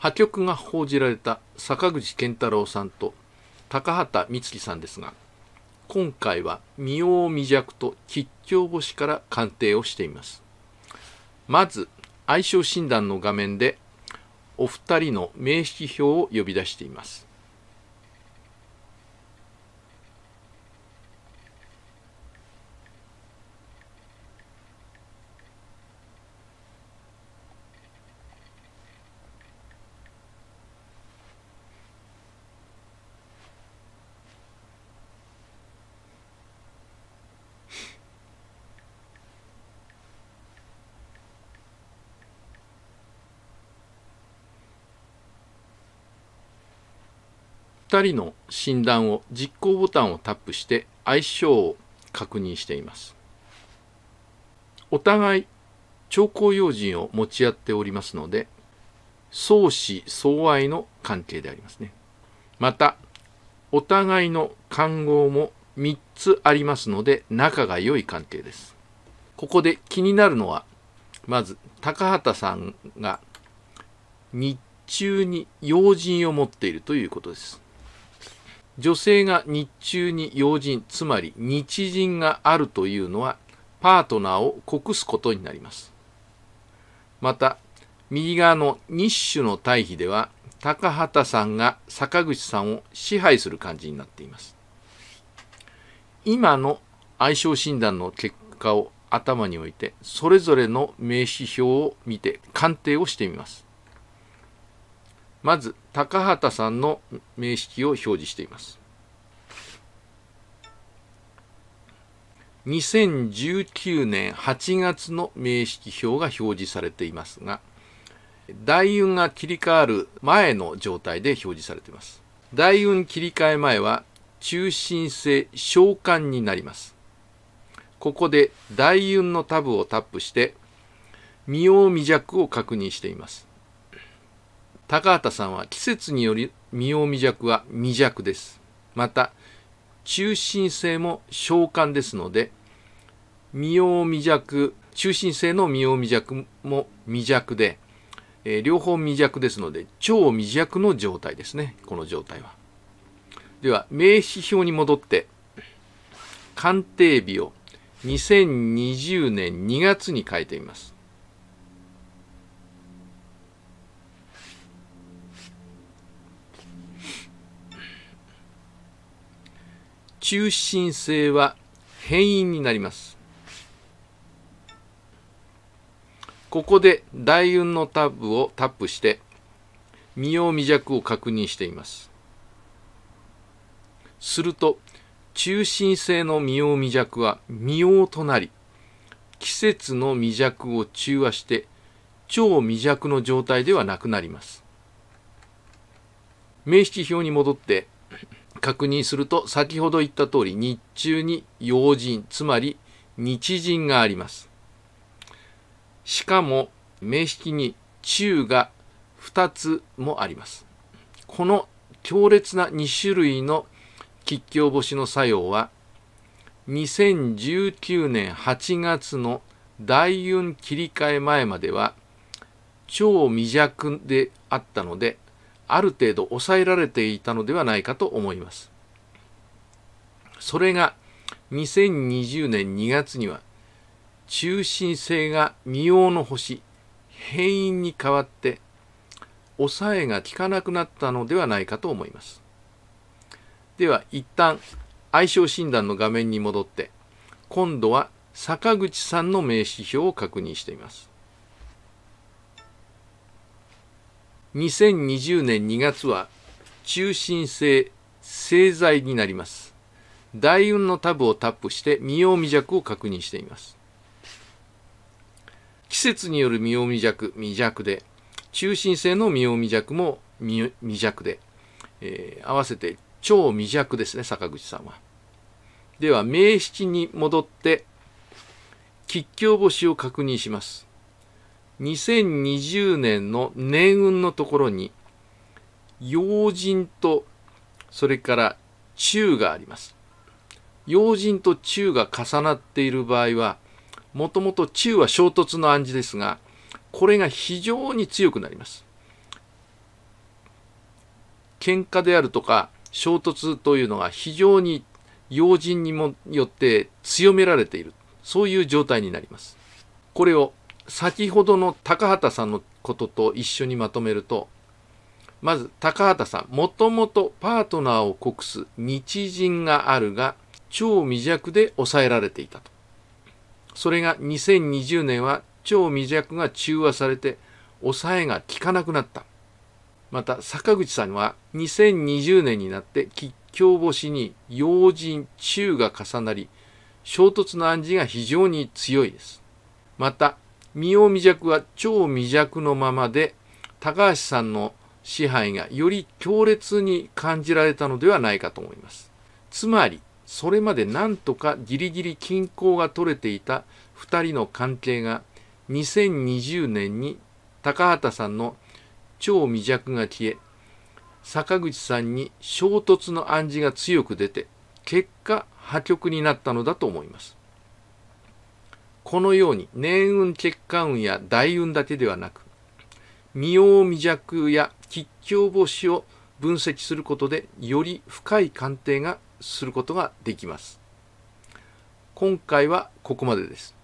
破局が報じられた坂口健太郎さんと高畑充希さんですが今回は未往未弱と吉祥星から鑑定をしていますまず相性診断の画面でお二人の名式表を呼び出しています2人の診断を実行ボタンをタップして相性を確認しています。お互い兆候用心を持ち合っておりますので相思相愛の関係でありますね。またお互いの関号も3つありますので仲が良い関係です。ここで気になるのはまず高畑さんが日中に用心を持っているということです。女性が日中に用心、つまり日人があるというのは、パートナーを告すことになります。また、右側の日種の対比では、高畑さんが坂口さんを支配する感じになっています。今の相性診断の結果を頭に置いて、それぞれの名指標を見て鑑定をしてみます。まず高畑さんの名式を表示しています2019年8月の名式表が表示されていますが大運が切り替わる前の状態で表示されています大運切り替え前は中心性召喚になりますここで大運のタブをタップして未用未弱を確認しています高畑さんは季節により身を未弱は未弱です。また、中心性も召喚ですので、身を未弱、中心性の身を未弱も未弱で、えー、両方未弱ですので、超未弱の状態ですね。この状態は。では、名詞表に戻って、鑑定日を2020年2月に書いてみます。中心性は変異になりますここで大運のタブをタップして未用未弱を確認していますすると中心性の未用未弱は未用となり季節の未弱を中和して超未弱の状態ではなくなります名式表に戻って確認すると先ほど言った通り日中に要人つまり日人がありますしかも名式に中が2つもありますこの強烈な2種類の吉祥星の作用は2019年8月の大運切り替え前までは超微弱であったのである程度抑えられていたのではないかと思います。それが2020年2月には中心性が未央の星変異に変わって抑えが効かなくなったのではないかと思います。では一旦相性診断の画面に戻って今度は坂口さんの名指標を確認しています。2020年2月は中心性製剤になります大運のタブをタップして未用未弱を確認しています季節による未用未弱未弱で中心性の未用未弱も未弱で、えー、合わせて超未弱ですね坂口さんはでは名七に戻って吉凶星を確認します2020年の年運のところに、要人と、それから中があります。要人と中が重なっている場合は、もともと中は衝突の暗示ですが、これが非常に強くなります。喧嘩であるとか衝突というのが非常に要人にもよって強められているそういう状態になりますこれを先ほどの高畑さんのことと一緒にまとめるとまず高畑さんもともとパートナーを告す日人があるが超未弱で抑えられていたとそれが2020年は超未弱が中和されて抑えが効かなくなったまた坂口さんは2020年になって吉凶星に要人中が重なり衝突の暗示が非常に強いですまた身を未弱は超未弱のままで高橋さんの支配がより強烈に感じられたのではないかと思います。つまりそれまで何とかギリギリ均衡が取れていた2人の関係が2020年に高畑さんの超未弱が消え坂口さんに衝突の暗示が強く出て結果破局になったのだと思います。このように、年運、血管運や大運だけではなく、未う未弱や吉凶止を分析することで、より深い鑑定がすることができます。今回はここまでです。